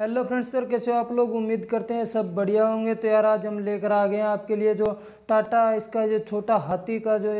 hello friends तो कैसे हो आप लोग उम्मीद करते हैं सब बढ़िया होंगे तो यार आज हम लेकर आ गए हैं आपके लिए जो टाटा इसका जो छोटा हाथी का जो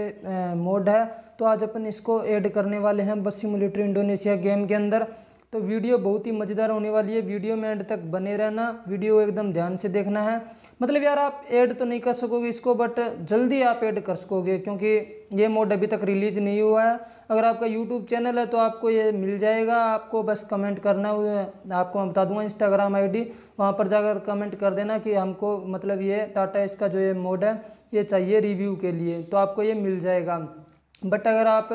मोड है तो आज अपन इसको ऐड करने वाले हैं बस सिमुलेटर इंडोनेशिया गेम के अंदर तो वीडियो बहुत ही मज़ेदार होने वाली है वीडियो में एंड तक बने रहना वीडियो एकदम ध्यान से देखना है मतलब यार आप ऐड तो नहीं कर सकोगे इसको बट जल्दी आप ऐड कर सकोगे क्योंकि ये मोड अभी तक रिलीज नहीं हुआ है अगर आपका यूट्यूब चैनल है तो आपको ये मिल जाएगा आपको बस कमेंट करना है आपको मैं बता दूंगा इंस्टाग्राम आईडी वहाँ पर जाकर कमेंट कर देना कि हमको मतलब ये टाटा इसका जो ये मोड है ये चाहिए रिव्यू के लिए तो आपको ये मिल जाएगा बट अगर आप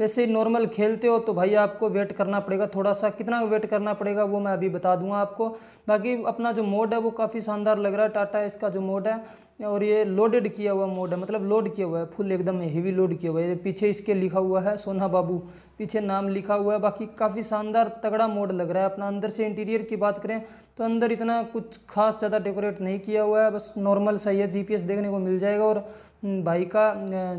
वैसे नॉर्मल खेलते हो तो भाई आपको वेट करना पड़ेगा थोड़ा सा कितना वेट करना पड़ेगा वो मैं अभी बता दूंगा आपको बाकी अपना जो मोड है वो काफ़ी शानदार लग रहा है टाटा इसका जो मोड है और ये लोडेड किया हुआ मोड है मतलब लोड किया हुआ है फुल एकदम हीवी लोड किया हुआ है पीछे इसके लिखा हुआ है सोना बाबू पीछे नाम लिखा हुआ है बाकी काफ़ी शानदार तगड़ा मोड लग रहा है अपना अंदर से इंटीरियर की बात करें तो अंदर इतना कुछ खास ज़्यादा डेकोरेट नहीं किया हुआ है बस नॉर्मल सही है जी देखने को मिल जाएगा और भाई का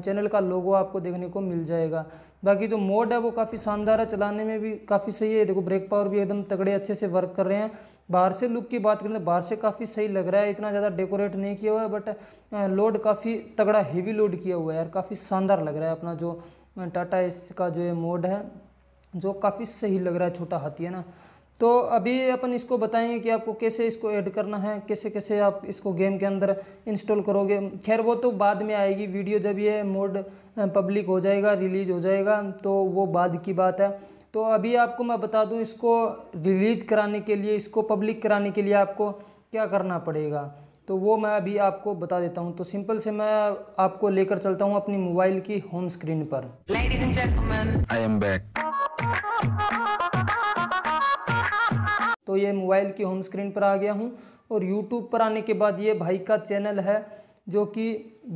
चैनल का लोगो आपको देखने को मिल जाएगा बाकी जो मोड है वो काफ़ी शानदार है चलाने में भी काफ़ी सही है देखो ब्रेक पावर भी एकदम तगड़े अच्छे से वर्क कर रहे हैं बाहर से लुक की बात करें तो बाहर से काफ़ी सही लग रहा है इतना ज़्यादा डेकोरेट नहीं किया हुआ है बट लोड काफ़ी तगड़ा हीवी लोड किया हुआ है यार काफ़ी शानदार लग रहा है अपना जो टाटा एस का जो ये मोड है जो काफ़ी सही लग रहा है छोटा हाथी है ना तो अभी अपन इसको बताएंगे कि आपको कैसे इसको ऐड करना है कैसे कैसे आप इसको गेम के अंदर इंस्टॉल करोगे खैर वो तो बाद में आएगी वीडियो जब ये मोड पब्लिक हो जाएगा रिलीज हो जाएगा तो वो बाद की बात है तो अभी आपको मैं बता दूं इसको रिलीज कराने के लिए इसको पब्लिक कराने के लिए आपको क्या करना पड़ेगा तो वो मैं अभी आपको बता देता हूँ तो सिंपल से मैं आपको लेकर चलता हूँ अपनी मोबाइल की होम स्क्रीन पर आई एम बैक तो ये मोबाइल की होम स्क्रीन पर आ गया हूँ और यूट्यूब पर आने के बाद ये भाई का चैनल है जो कि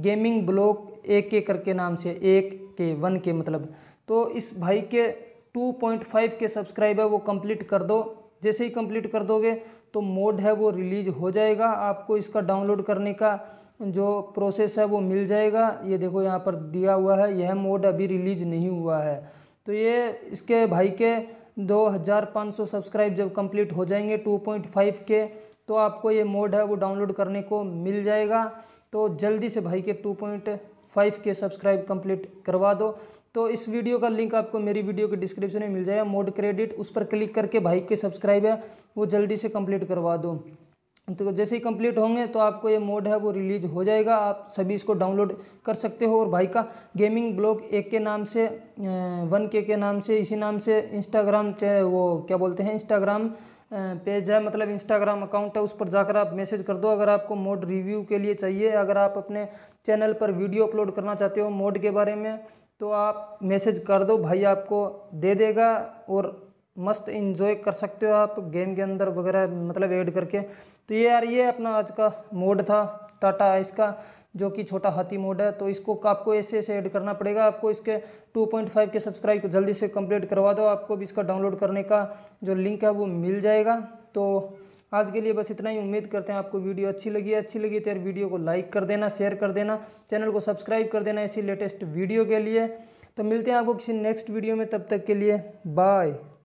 गेमिंग ब्लॉग एक के करके नाम से एक के वन के मतलब तो इस भाई के 2.5 के सब्सक्राइब है वो कंप्लीट कर दो जैसे ही कंप्लीट कर दोगे तो मोड है वो रिलीज हो जाएगा आपको इसका डाउनलोड करने का जो प्रोसेस है वो मिल जाएगा ये देखो यहाँ पर दिया हुआ है यह मोड अभी रिलीज नहीं हुआ है तो ये इसके भाई के 2500 सब्सक्राइब जब कंप्लीट हो जाएंगे 2.5 के तो आपको ये मोड है वो डाउनलोड करने को मिल जाएगा तो जल्दी से भाई के 2.5 के सब्सक्राइब कंप्लीट करवा दो तो इस वीडियो का लिंक आपको मेरी वीडियो के डिस्क्रिप्शन में मिल जाएगा मोड क्रेडिट उस पर क्लिक करके भाई के सब्सक्राइब है वो जल्दी से कम्प्लीट करवा दो तो जैसे ही कंप्लीट होंगे तो आपको ये मोड है वो रिलीज हो जाएगा आप सभी इसको डाउनलोड कर सकते हो और भाई का गेमिंग ब्लॉग एक के नाम से वन के के नाम से इसी नाम से इंस्टाग्राम वो क्या बोलते हैं इंस्टाग्राम पेज है मतलब इंस्टाग्राम अकाउंट है उस पर जाकर आप मैसेज कर दो अगर आपको मोड रिव्यू के लिए चाहिए अगर आप अपने चैनल पर वीडियो अपलोड करना चाहते हो मोड के बारे में तो आप मैसेज कर दो भाई आपको दे देगा और मस्त इन्जॉय कर सकते हो आप गेम के अंदर वगैरह मतलब ऐड करके तो ये यार ये अपना आज का मोड था टाटा आइस का जो कि छोटा हाथी मोड है तो इसको आपको ऐसे ऐसे ऐड करना पड़ेगा आपको इसके 2.5 के सब्सक्राइब को जल्दी से कंप्लीट करवा दो आपको भी इसका डाउनलोड करने का जो लिंक है वो मिल जाएगा तो आज के लिए बस इतना ही उम्मीद करते हैं आपको वीडियो अच्छी लगी है अच्छी लगी तो यार वीडियो को लाइक कर देना शेयर कर देना चैनल को सब्सक्राइब कर देना इसी लेटेस्ट वीडियो के लिए तो मिलते हैं आपको किसी नेक्स्ट वीडियो में तब तक के लिए बाय